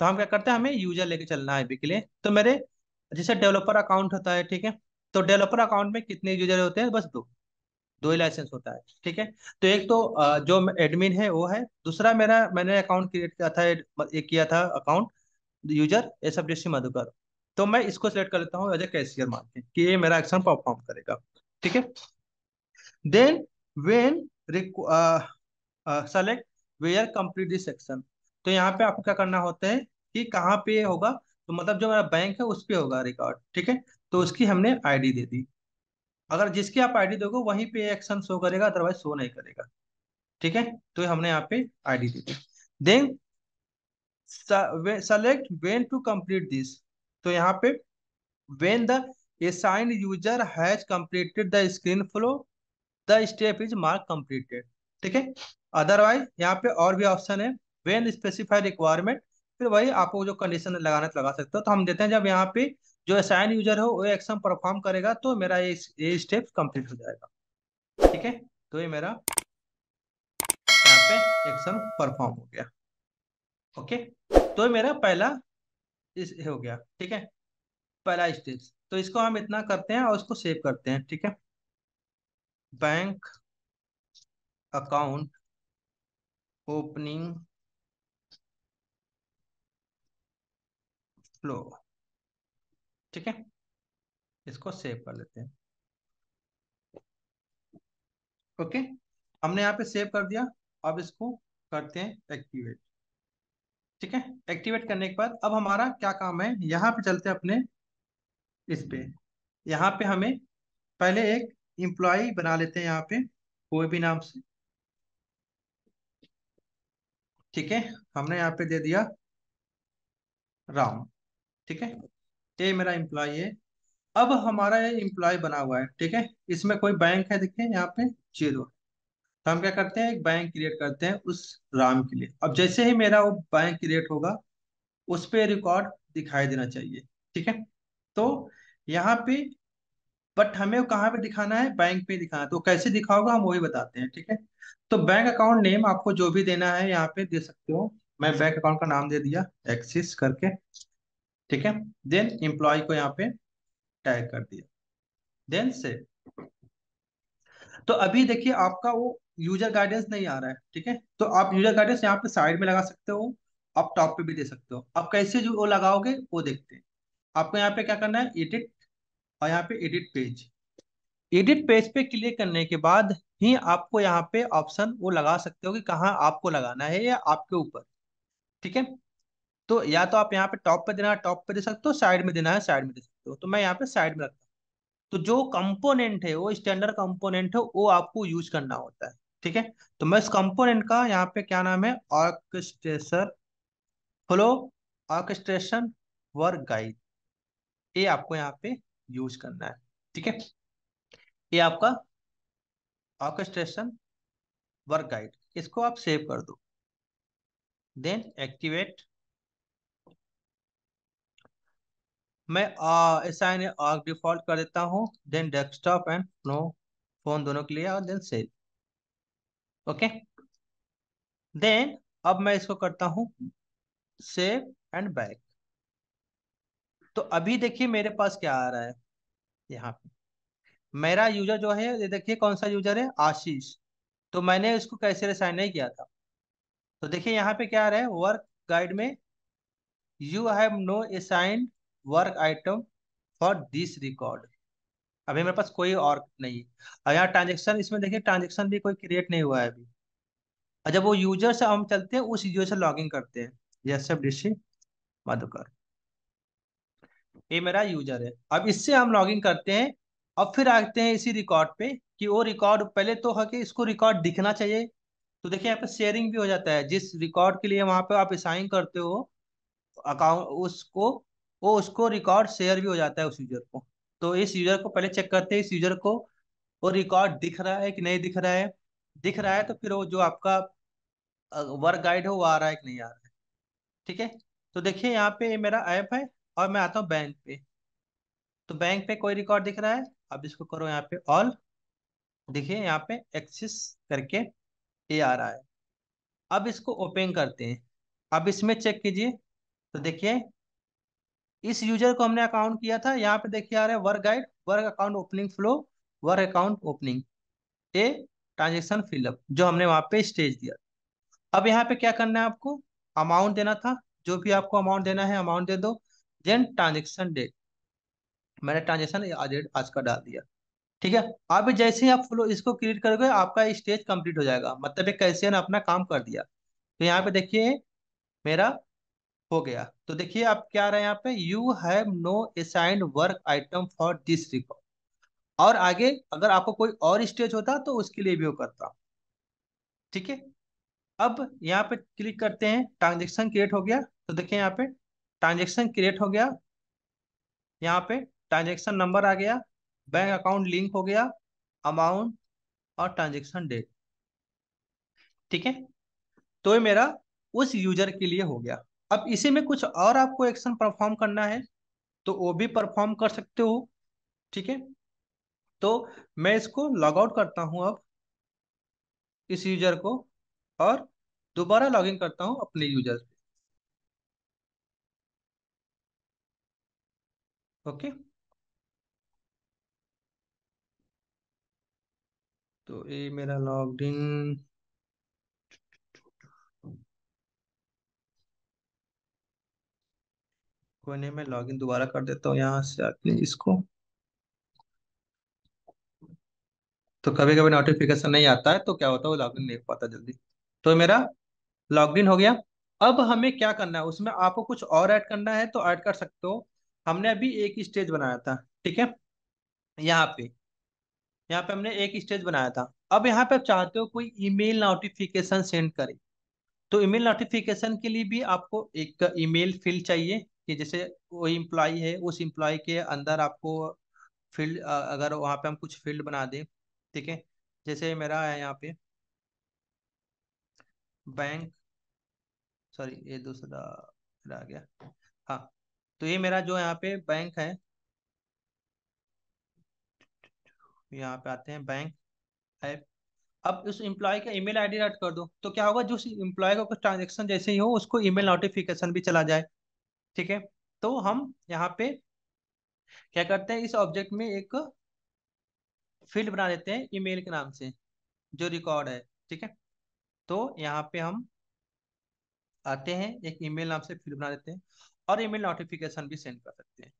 Speaker 1: तो हम क्या करते हैं हमें यूजर लेके चलना है अभी के लिए तो मेरे जैसे डेवलपर अकाउंट होता है ठीक है तो डेवलपर अकाउंट में कितने यूजर होते हैं बस दो दो ही लाइसेंस होता है ठीक है तो एक तो जो एडमिन है वो है दूसरा मेरा मैंने अकाउंट क्रिएट किया था एक किया था account user S F Madhukar तो मैं इसको सिलेक्ट कर लेता हूँ एज ए कैशियर मान के कि ये मेरा एक्शन परफॉर्म करेगा ठीक है then when select where complete this action तो यहाँ पे आपको क्या करना होता है कि कहाँ पे होगा तो मतलब जो मेरा बैंक है उस पर होगा रिकॉर्ड ठीक है तो उसकी हमने आईडी दे दी अगर जिसकी आप आईडी दोगे वहीं पे एक्शन शो करेगा अदरवाइज शो नहीं करेगा ठीक है तो हमने यहाँ पे आईडी दे थी then select when to complete this तो यहाँ पे when the assigned user has completed the screen flow the step is mark completed ठीक है अदरवाइज यहाँ पे और भी ऑप्शन है वेन स्पेसिफाइड रिक्वायरमेंट फिर वही आपको जो कंडीशन लगाना तो लगा सकते हो तो हम देते हैं जब यहाँ पे जो असाइन यूजर हो वो एक्शन परफॉर्म करेगा तो मेरा ये ये स्टेप कंप्लीट हो जाएगा ठीक है तो ये मेरा यहाँ पे एक्शन परफॉर्म हो गया ओके तो ये मेरा पहला इस हो गया ठीक है पहला स्टेप तो इसको हम इतना करते हैं और इसको सेव करते हैं ठीक है बैंक अकाउंट ओपनिंग फ्लो ठीक है इसको सेव कर लेते हैं ओके हमने यहाँ पे सेव कर दिया अब इसको करते हैं एक्टिवेट ठीक है एक्टिवेट करने के बाद अब हमारा क्या काम है यहाँ पे चलते हैं अपने इस पे यहाँ पे हमें पहले एक एम्प्लॉय बना लेते हैं यहाँ पे कोई भी नाम से ठीक है हमने यहाँ पे दे दिया राम ठीक है ये मेरा इम्प्लॉय है अब हमारा ये इम्प्लॉय बना हुआ है ठीक है इसमें कोई बैंक है देखिए यहाँ पे जीरो तो हम क्या करते हैं एक बैंक क्रिएट करते हैं उस राम के लिए अब जैसे ही मेरा वो बैंक क्रिएट होगा उस पर रिकॉर्ड दिखाई देना चाहिए ठीक है तो यहाँ पे बट हमें कहाँ पे दिखाना है बैंक पे दिखाना तो कैसे दिखाओगे हम वही बताते हैं ठीक है तो बैंक अकाउंट नेम आपको जो भी देना है यहाँ पे दे सकते हो मैं बैंक अकाउंट का नाम दे दिया एक्सिस करके ठीक है देन एम्प्लॉय को यहाँ पे टैग कर दिया देन से तो अभी देखिए आपका वो यूजर गाइडेंस नहीं आ रहा है ठीक है तो आप यूजर गाइडेंस यहाँ पे साइड में लगा सकते हो आप टॉप पे भी दे सकते हो आप कैसे जो वो लगाओगे वो देखते हैं आपको यहाँ पे क्या करना है एडिट और यहाँ पे एडिट पेज एडिट पेज पे क्लिक करने के बाद ही आपको यहाँ पे ऑप्शन वो लगा सकते हो कि कहाँ आपको लगाना है या आपके ऊपर ठीक है तो या तो आप यहाँ पे टॉप पे देना है टॉप पे दे सकते हो साइड में देना है साइड में दे सकते हो तो मैं यहाँ पे साइड में रखता हूँ तो जो कंपोनेंट है वो स्टैंडर्ड कंपोनेंट है वो आपको यूज करना होता है ठीक है तो मैं इस कंपोनेंट का यहाँ पे क्या नाम है orchestration flow orchestration work guide ये आपको यहाँ पे यूज करना है ठीक है ये आपका ऑर्केस्ट्रेशन वर्क गाइड इसको आप सेव कर दो देन एक्टिवेट मैं असाइन आग डिफॉल्ट कर देता हूँ then desktop and no phone दोनों के लिए और देन सेल ओके देन अब मैं इसको करता हूँ सेव एंड बैक तो अभी देखिए मेरे पास क्या आ रहा है यहाँ पे मेरा यूजर जो है ये देखिए कौन सा यूजर है आशीष तो मैंने इसको कैसे रिसाइन नहीं किया था तो देखिए यहाँ पे क्या आ रहा है वर्क गाइड में you have no assigned work item for this record अभी मेरे पास कोई और नहीं और यहाँ ट्रांजेक्शन इसमें देखिए ट्रांजेक्शन भी कोई क्रिएट नहीं हुआ है अभी और जब वो यूजर से हम चलते हैं उस यूजर से लॉगिंग करते हैं यस ऋषि मधुकर ये मेरा यूजर है अब इससे हम लॉगिंग करते हैं अब फिर आते हैं इसी रिकॉर्ड पे कि वो रिकॉर्ड पहले तो है कि इसको रिकॉर्ड दिखना चाहिए तो देखिए यहाँ पे शेयरिंग भी हो जाता है जिस रिकॉर्ड के लिए वहां पे आप असाइन करते हो अकाउंट उसको वो उसको रिकॉर्ड शेयर भी हो जाता है उस यूजर को तो इस यूजर को पहले चेक करते हैं इस यूजर को वो रिकॉर्ड दिख रहा है कि नहीं दिख रहा है दिख रहा है तो फिर वो जो आपका वर्क गाइड हो वो आ रहा है कि नहीं आ रहा है ठीक है तो देखिए यहाँ पे मेरा ऐप है और मैं आता हूँ बैंक पे तो बैंक पे कोई रिकॉर्ड दिख रहा है अब इसको करो यहाँ पे ऑल देखिए यहाँ पे एक्सिस करके ये आ रहा है अब इसको ओपन करते हैं अब इसमें चेक कीजिए तो देखिए इस यूजर को हमने अकाउंट किया था यहाँ पे देखिए आ रहा है work guide work account opening flow work account opening a transaction fill up जो हमने वहां पे स्टेज दिया अब यहाँ पे क्या करना है आपको अमाउंट देना था जो भी आपको अमाउंट देना है अमाउंट दे दो देन ट्रांजेक्शन डेट मैंने ट्रांजेक्शन आज, आज का डाल दिया ठीक है अब जैसे ही आप फ्लो इसको क्रिएट करोगे आपका स्टेज कंप्लीट हो जाएगा मतलब एक कैसे ने अपना काम कर दिया तो यहाँ पे देखिए मेरा हो गया तो देखिए आप क्या रहे यहाँ पे you have no assigned work item for this record और आगे अगर आपको कोई और स्टेज होता तो उसके लिए भी वो करता ठीक है अब यहाँ पे क्लिक करते हैं ट्रांजेक्शन क्रिएट हो गया तो देखिए यहाँ पे ट्रांजेक्शन क्रिएट हो गया यहाँ पे ट्रांजेक्शन नंबर आ गया बैंक अकाउंट लिंक हो गया अमाउंट और ट्रांजेक्शन डेट ठीक है तो ये मेरा उस यूजर के लिए हो गया अब इसी में कुछ और आपको एक्शन परफॉर्म करना है तो वो भी परफॉर्म कर सकते हो ठीक है तो मैं इसको लॉग आउट करता हूं अब इस यूजर को और दोबारा लॉग इन करता हूं अपने यूजर से ओके तो ये मेरा लॉग इन कोई नहीं मैं लॉगिन दोबारा कर देता हूँ यहाँ से आके इसको तो कभी कभी नोटिफिकेशन नहीं आता है तो क्या होता है वो लॉगिन नहीं पाता जल्दी तो मेरा लॉगिन हो गया अब हमें क्या करना है उसमें आपको कुछ और ऐड करना है तो ऐड कर सकते हो हमने अभी एक स्टेज बनाया था ठीक है यहाँ पे यहाँ पे हमने एक स्टेज बनाया था अब यहाँ पे आप चाहते हो कोई ईमेल नोटिफिकेशन सेंड करे तो ईमेल नोटिफिकेशन के लिए भी आपको एक ईमेल फिल चाहिए कि जैसे वो इम्प्लॉई है उस इम्प्लॉय के अंदर आपको फील्ड अगर वहाँ पे हम कुछ फील्ड बना दें ठीक है जैसे मेरा है यहाँ पे बैंक सॉरी ये दूसरा आ गया हाँ तो ये मेरा जो यहाँ पे बैंक है यहाँ पे आते हैं बैंक ऐप अब उस इम्प्लॉय का ईमेल आईडी ऐड कर दो तो क्या होगा जो इम्प्लॉय का कुछ ट्रांजेक्शन जैसे ही हो उसको ईमेल नोटिफिकेशन भी चला जाए ठीक है तो हम यहाँ पे क्या करते हैं इस ऑब्जेक्ट में एक फील्ड बना देते हैं ईमेल के नाम से जो रिकॉर्ड है ठीक है तो यहाँ पे हम आते हैं एक ईमेल नाम से फील्ड बना देते हैं और ईमेल नोटिफिकेशन भी सेंड कर सकते हैं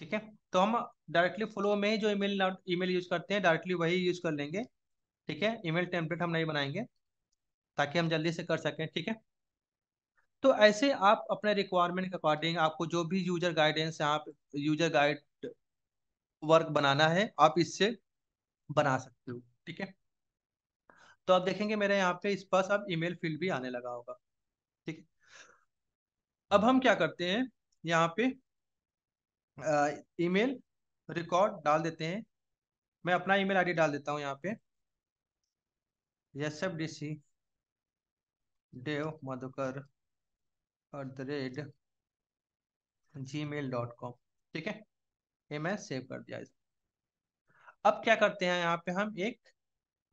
Speaker 1: ठीक है तो हम डायरेक्टली फ्लो में ही जो ईमेल ईमेल यूज करते हैं डायरेक्टली वही यूज कर लेंगे ठीक है ईमेल टेम्पलेट हम नहीं बनाएंगे ताकि हम जल्दी से कर सकें ठीक है तो ऐसे आप अपने रिक्वायरमेंट के अकॉर्डिंग आपको जो भी यूजर गाइडेंस आप यूजर गाइड वर्क बनाना है आप इससे बना सकते हो ठीक है तो आप देखेंगे मेरे यहाँ पे इस पास अब ईमेल फील्ड भी आने लगा होगा ठीक है अब हम क्या करते हैं यहाँ पे ईमेल रिकॉर्ड डाल देते हैं मैं अपना ईमेल आईडी डाल देता हूँ यहाँ पे S F D C dev Madhukar at the rate Gmail dot com ठीक है ये मैं सेव कर दिया इस अब क्या करते हैं यहाँ पे हम एक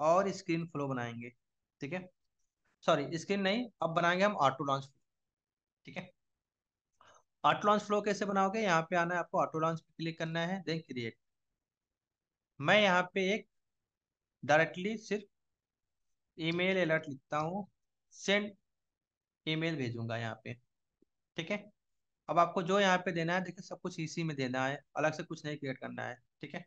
Speaker 1: और स्क्रीन फ्लो बनाएंगे ठीक है सॉरी स्क्रीन नहीं अब बनाएंगे हम ऑटो लॉन्च ठीक है ऑटो लॉन्च फ्लो कैसे बनाओगे यहाँ पे आना है आपको ऑटो लॉन्च पे क्लिक करना है देन क्रिएट मैं यहाँ पे एक डायरेक्टली सिर्फ ईमेल अलर्ट लिखता हूँ सेंड ईमेल भेजूंगा यहाँ पे ठीक है अब आपको जो यहाँ पे देना है देखिए सब कुछ इसी में देना है अलग से कुछ नहीं क्रिएट करना है ठीक है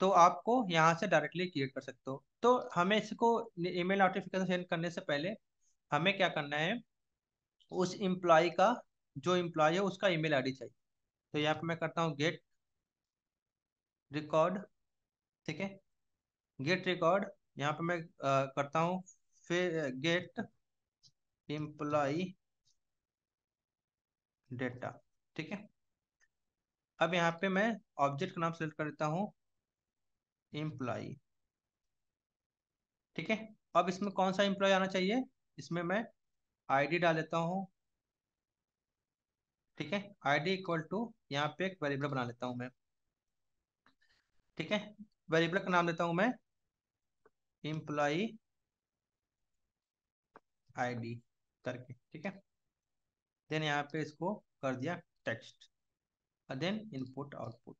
Speaker 1: तो आपको यहाँ से डायरेक्टली क्रिएट कर सकते हो तो हमें इसको ईमेल नोटिफिकेशन सेंड करने से पहले हमें क्या करना है उस इम्प्लॉय का जो इम्प्लॉय है उसका ईमेल आईडी चाहिए तो यहाँ पे मैं करता हूँ गेट रिकॉर्ड ठीक है गेट रिकॉर्ड यहाँ पे मैं आ, करता हूँ फिर गेट इम्प्लॉ डेटा ठीक है अब यहाँ पे मैं ऑब्जेक्ट का नाम सेलेक्ट देता हूँ एम्प्लॉय ठीक है अब इसमें कौन सा एम्प्लॉय आना चाहिए इसमें मैं आईडी डाल देता हूँ ठीक है आईडी इक्वल टू यहाँ पे एक वेरिएबल बना लेता हूँ मैं ठीक है वेरिएबल का नाम देता हूँ मैं एम्प्लॉय आईडी करके ठीक है देन यहाँ पे इसको कर दिया text then input output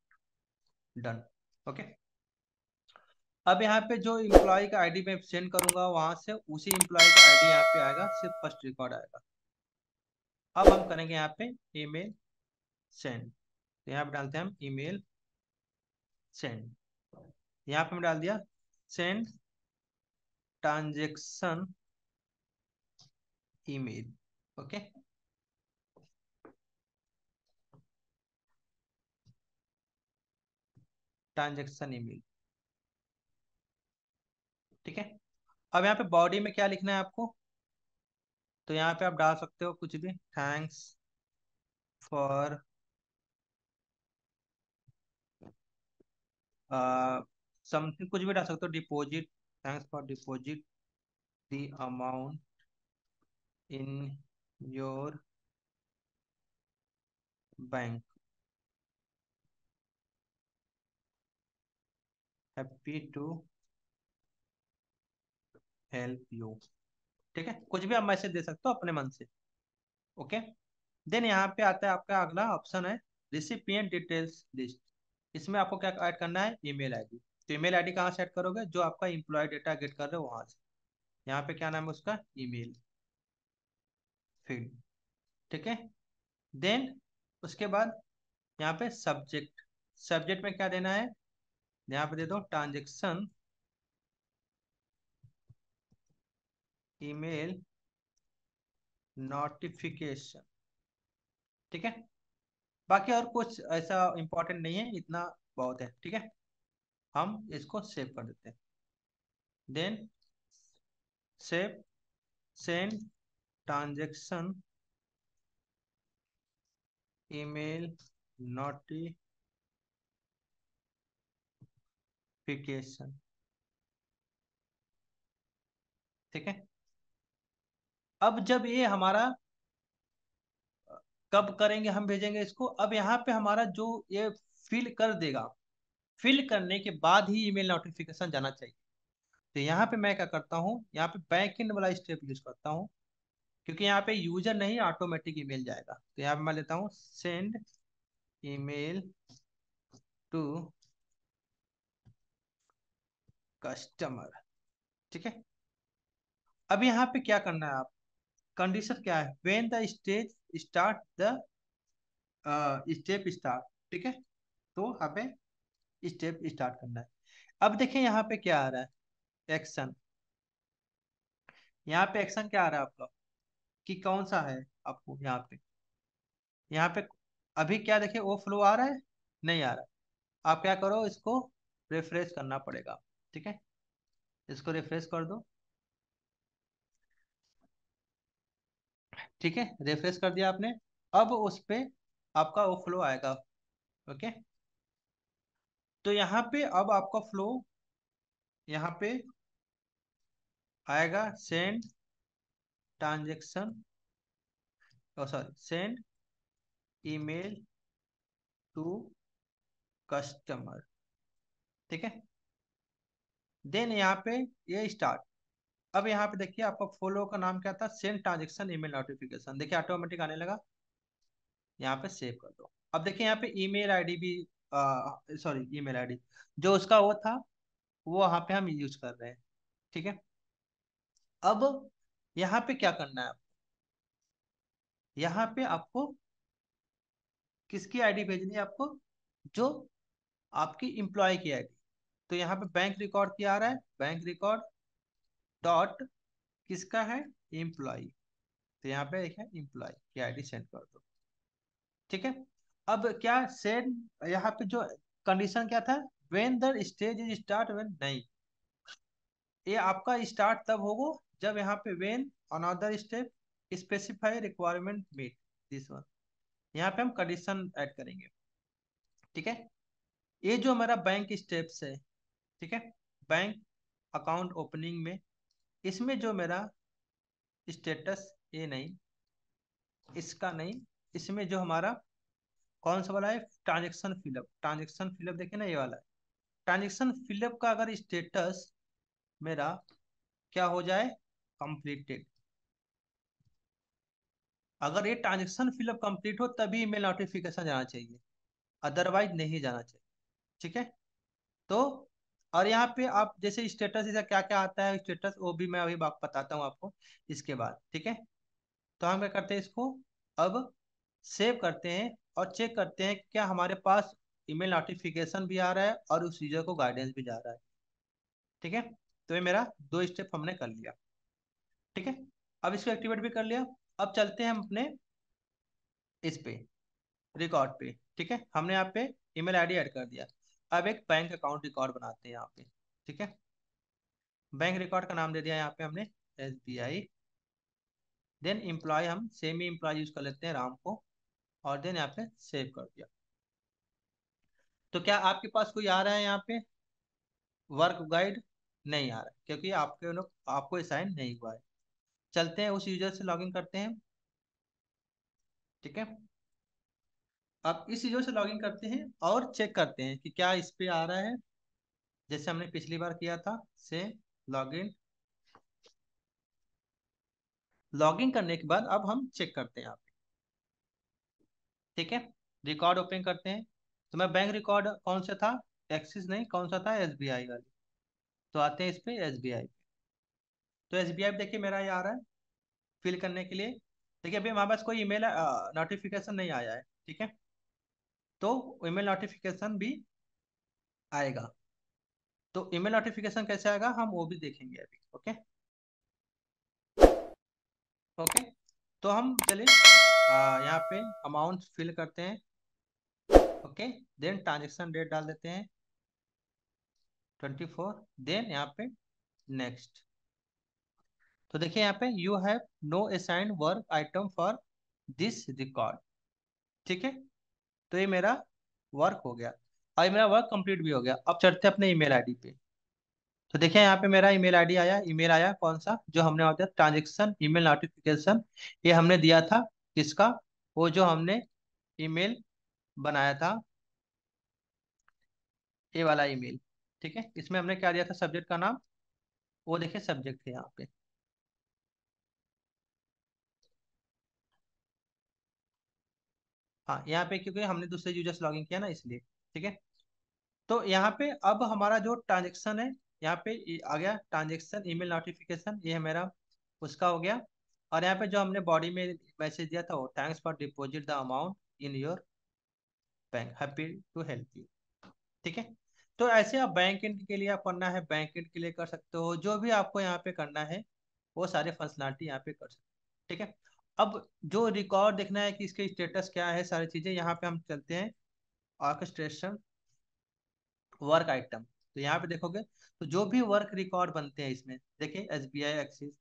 Speaker 1: done okay अब यहाँ पे जो इम्प्लॉय का आईडी मैं सेंड करूंगा वहां से उसी इम्प्लॉय का आईडी यहाँ पे आएगा सिर्फ फर्स्ट रिकॉर्ड आएगा अब हम करेंगे यहाँ पे ईमेल सेंड तो यहाँ पे डालते हैं हम ईमेल सेंड यहाँ पे हम डाल दिया send transaction email okay transaction email ठीक है अब यहाँ पे बॉडी में क्या लिखना है आपको तो यहाँ पे आप डाल सकते हो कुछ भी थैंक्स फॉर समथिंग कुछ भी डाल सकते हो deposit thanks for deposit the amount in your bank happy to help you ठीक है कुछ भी आप मैसेज दे सकते हो अपने मन से ओके देन यहाँ पे आता है आपका अगला ऑप्शन है रिसिपियंट डिटेल्स लिस्ट इसमें आपको क्या ऐड करना है ईमेल आईडी तो ईमेल आईडी कहाँ से ऐड करोगे जो आपका इम्प्लॉय डेटा गेट कर रहे हो वहां से यहाँ पे क्या नाम है उसका ईमेल फील्ड ठीक है देन उसके बाद यहाँ पे सब्जेक्ट सब्जेक्ट में क्या देना है यहाँ पे दे दो ट्रांजेक्शन ईमेल नोटिफिकेशन ठीक है बाकी और कुछ ऐसा इंपॉर्टेंट नहीं है इतना बहुत है ठीक है हम इसको सेव कर देते हैं then save send transaction email notification फिकेशन ठीक है अब जब ये हमारा कब करेंगे हम भेजेंगे इसको अब यहाँ पे हमारा जो ये फिल कर देगा फिल करने के बाद ही ईमेल नोटिफिकेशन जाना चाहिए तो यहाँ पे मैं क्या करता हूँ यहाँ पे बैक इन वाला स्टेप यूज करता हूँ क्योंकि यहाँ पे यूजर नहीं ऑटोमेटिक ईमेल जाएगा तो यहाँ पे मैं लेता हूँ सेंड ईमेल टू कस्टमर ठीक है अब यहाँ पे क्या करना है आप कंडीशन क्या है when the stage start the step start ठीक है तो पे स्टेप स्टार्ट करना है अब देखें यहाँ पे क्या आ रहा है एक्शन यहाँ पे एक्शन क्या आ रहा है आपका कि कौन सा है आपको यहाँ पे यहाँ पे अभी क्या देखे वो फ्लो आ रहा है नहीं आ रहा आप क्या करो इसको रिफ्रेश करना पड़ेगा ठीक है इसको रिफ्रेश कर दो ठीक है रिफ्रेश कर दिया आपने अब उस पर आपका वो फ्लो आएगा ओके तो यहाँ पे अब आपका फ्लो यहाँ पे आएगा send transaction sorry send email to customer ठीक है देन यहाँ पे ये स्टार्ट अब यहाँ पे देखिए आपका फॉलो का नाम क्या था सेंड ट्रांजेक्शन ईमेल नोटिफिकेशन देखिए ऑटोमेटिक आने लगा यहाँ पे सेव कर दो अब देखिए यहाँ पे ईमेल आईडी भी सॉरी ईमेल आईडी जो उसका वो था वो यहाँ पे हम यूज कर रहे हैं ठीक है अब यहाँ पे क्या करना है आपको यहाँ पे आपको किसकी आईडी भेजनी है आपको जो आपकी इम्प्लॉय की आई तो यहाँ पे बैंक रिकॉर्ड क्या आ रहा है बैंक रिकॉर्ड डॉट किसका है एम्प्लॉय तो यहाँ पे एक है की आईडी सेंड कर दो ठीक है अब क्या सेंड यहाँ पे जो कंडीशन क्या था when the stage is start when नहीं ये आपका स्टार्ट तब होगा जब यहाँ पे when another step specify requirement meet this one यहाँ पे हम कंडीशन ऐड करेंगे ठीक है ये जो हमारा बैंक स्टेप्स है ठीक है बैंक अकाउंट ओपनिंग में इसमें जो मेरा स्टेटस ये नहीं इसका नहीं इसमें जो हमारा कौन सा वाला है ट्रांजेक्शन फिलअप ट्रांजेक्शन फिलअप देखे ना ये वाला है ट्रांजेक्शन फिलअप का अगर स्टेटस मेरा क्या हो जाए कंप्लीटेड अगर ये ट्रांजेक्शन फिलअप कंप्लीट हो तभी ईमेल नोटिफिकेशन जाना चाहिए अदरवाइज नहीं जाना चाहिए ठीक है तो और यहाँ पे आप जैसे स्टेटस इसका क्या क्या आता है स्टेटस वो भी मैं अभी बताता हूँ आपको इसके बाद ठीक है तो हम क्या करते हैं इसको अब सेव करते हैं और चेक करते हैं क्या हमारे पास ईमेल नोटिफिकेशन भी आ रहा है और उस यूजर को गाइडेंस भी जा रहा है ठीक है तो ये मेरा दो स्टेप हमने कर लिया ठीक है अब इसको एक्टिवेट भी कर लिया अब चलते हैं हम अपने इस पे रिकॉर्ड पे ठीक है हमने यहाँ पे ईमेल आईडी ऐड कर दिया अब एक बैंक अकाउंट रिकॉर्ड बनाते हैं यहाँ पे ठीक है बैंक रिकॉर्ड का नाम दे दिया यहाँ पे हमने S B I then employee हम सेमी एम्प्लॉय यूज कर लेते हैं राम को और देन यहाँ पे सेव कर दिया तो क्या आपके पास कोई आ रहा है यहाँ पे वर्क गाइड नहीं आ रहा क्योंकि आपके लोग आपको असाइन नहीं हुआ है चलते हैं उस यूजर से लॉगिन करते हैं ठीक है अब इस चीज़ों से लॉगिन करते हैं और चेक करते हैं कि क्या इस पे आ रहा है जैसे हमने पिछली बार किया था से लॉगिन लॉगिन करने के बाद अब हम चेक करते हैं आप ठीक है रिकॉर्ड ओपन करते हैं तो मैं बैंक रिकॉर्ड कौन सा था एक्सिस नहीं कौन सा था एस वाली तो आते हैं इस पे एस तो एस देखिए मेरा ये आ रहा है फिल करने के लिए देखिए अभी हमारे पास कोई ईमेल नोटिफिकेशन नहीं आया है ठीक है तो ईमेल नोटिफिकेशन भी आएगा तो ईमेल नोटिफिकेशन कैसे आएगा हम वो भी देखेंगे अभी ओके ओके तो हम चलिए यहाँ पे अमाउंट फिल करते हैं ओके देन ट्रांजेक्शन डेट डाल देते हैं ट्वेंटी फोर देन यहाँ पे नेक्स्ट तो देखिए यहाँ पे you have no assigned work item for this record ठीक है तो ये मेरा वर्क हो गया और ये मेरा वर्क कंप्लीट भी हो गया अब चढ़ते हैं अपने ईमेल आईडी पे तो देखिए यहाँ पे मेरा ईमेल आईडी आया ईमेल आया कौन सा जो हमने होता ट्रांजेक्शन ईमेल नोटिफिकेशन ये हमने दिया था किसका वो जो हमने ईमेल बनाया था ये वाला ईमेल ठीक है इसमें हमने क्या दिया था सब्जेक्ट का नाम वो देखिए सब्जेक्ट है यहाँ पे हाँ यहाँ पे क्योंकि हमने दूसरे यूजर्स लॉग किया ना इसलिए ठीक है तो यहाँ पे अब हमारा जो ट्रांजेक्शन है यहाँ पे आ गया ट्रांजेक्शन ईमेल नोटिफिकेशन ये मेरा उसका हो गया और यहाँ पे जो हमने बॉडी में मैसेज दिया था वो thanks for deposit the amount in your bank happy to help you ठीक है तो ऐसे आप बैंक इंड के लिए आप करना है बैंक इंड के लिए कर सकते हो जो भी आपको यहाँ पे करना है वो सारे फंक्शनलिटी यहाँ पे कर सकते हो ठीक है अब जो रिकॉर्ड देखना है कि इसके स्टेटस क्या है सारी चीजें यहाँ पे हम चलते हैं ऑर्केस्ट्रेशन वर्क आइटम तो यहाँ पे देखोगे तो जो भी वर्क रिकॉर्ड बनते हैं इसमें देखिए S B I Axis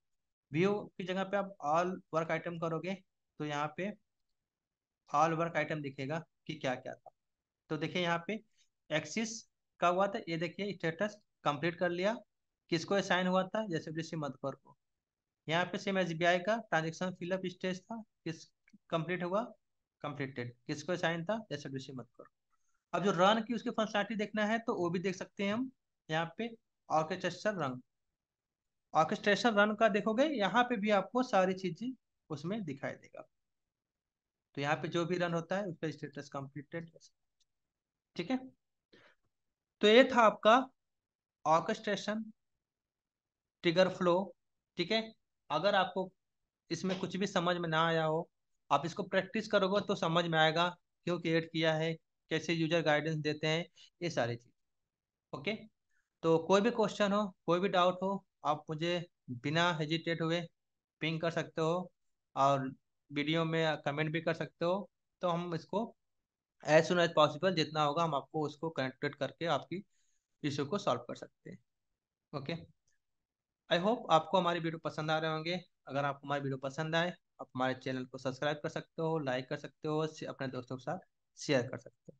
Speaker 1: view की जगह पे आप ऑल वर्क आइटम करोगे तो यहाँ पे ऑल वर्क आइटम दिखेगा कि क्या क्या था तो देखिए यहाँ पे एक्सिस का हुआ था ये देखिए स्टेटस कंप्लीट कर लिया किसको असाइन हुआ था जैसे मधुकर को यहाँ पे सेम एस का ट्रांजेक्शन फिलअप स्टेज था किस कंप्लीट हुआ कंप्लीटेड किसको साइन था जैसे विषय मत करो अब जो रन की उसकी फंक्शनलिटी देखना है तो वो भी देख सकते हैं हम यहाँ पे ऑर्केस्ट्रेशन रन ऑर्केस्ट्रेशन रन का देखोगे यहाँ पे भी आपको सारी चीजें उसमें दिखाई देगा तो यहाँ पे जो भी रन होता है उसका स्टेटस कंप्लीटेड ठीक है तो ये था आपका ऑर्केस्ट्रेशन ट्रिगर फ्लो ठीक है अगर आपको इसमें कुछ भी समझ में ना आया हो आप इसको प्रैक्टिस करोगे तो समझ में आएगा क्यों क्रिएट किया है कैसे यूजर गाइडेंस देते हैं ये सारी चीज ओके तो कोई भी क्वेश्चन हो कोई भी डाउट हो आप मुझे बिना हेजिटेट हुए पिंग कर सकते हो और वीडियो में कमेंट भी कर सकते हो तो हम इसको एज सुन एज पॉसिबल जितना होगा हम आपको उसको कनेक्टेड करके आपकी इशू को सॉल्व कर सकते हैं ओके आई होप आपको हमारी वीडियो पसंद आ रहे होंगे अगर आपको हमारी वीडियो पसंद आए आप हमारे चैनल को सब्सक्राइब कर सकते हो लाइक कर सकते हो अपने दोस्तों के साथ शेयर कर सकते हो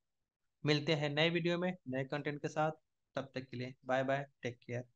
Speaker 1: मिलते हैं नए वीडियो में नए कंटेंट के साथ तब तक के लिए बाय बाय टेक केयर